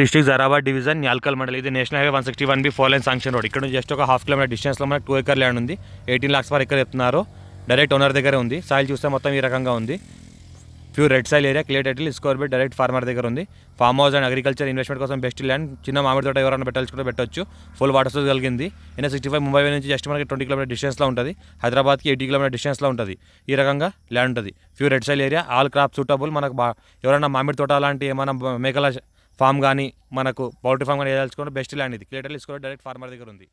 district Zaheerabad division Yalkal మండలి ఇది national highway one sixty one B four lane sanction road ఇక్కడ just ఒక half kilometer డిస్టెన్స్లో మనకు టూ ఎకర్ ల్యాండ్ ఉంది ఎయిటీన్ లాక్స్ వరకు ఎక్కడ చెప్తున్నారు డైరెక్ట్ ఓనర్ దగ్గర ఉంది సాయిల్ చూస్తే మొత్తం ఈ రకంగా ఉంది pure red soil area clear title స్కోర్ బెడ్ డైరెక్ట్ ఫార్మర్ దగ్గర ఉంది farm house and agriculture investment కోసం బెస్ట్ ల్యాండ్ చిన్న మామిడి తోట ఎవరైనా పెట్టాల్సుకుంటే పెట్టొచ్చు ఫుల్ వాటర్ సోర్స్ కలిగింది ఎన్ సిక్స్టీ ఫైవ్ ముంబై నుంచి జస్ట్ మనకి ట్వంటీ కిలోమీటర్ డిస్టెన్స్లో ఉంటుంది హైదరాబాద్కి ఎయిటీ కిలోమీటర్ డిస్టెన్స్లో ఉంటుంది ఈ రకంగా ల్యాండ్ ఉంటుంది pure red soil area all crop suitable మనకు బా ఎవరైనా మామిడి తోట అలాంటి ఏమైనా మేకల ఫామ్ కానీ మనకు పౌల్ట్రీ ఫామ్ కానీ ఏదలుచుకుంటే బెస్ట్ ల్యాండ్ ఇది క్లియర్ తీసుకోవడం డైరెక్ట్ ఫార్మర్ దగ్గర ఉంది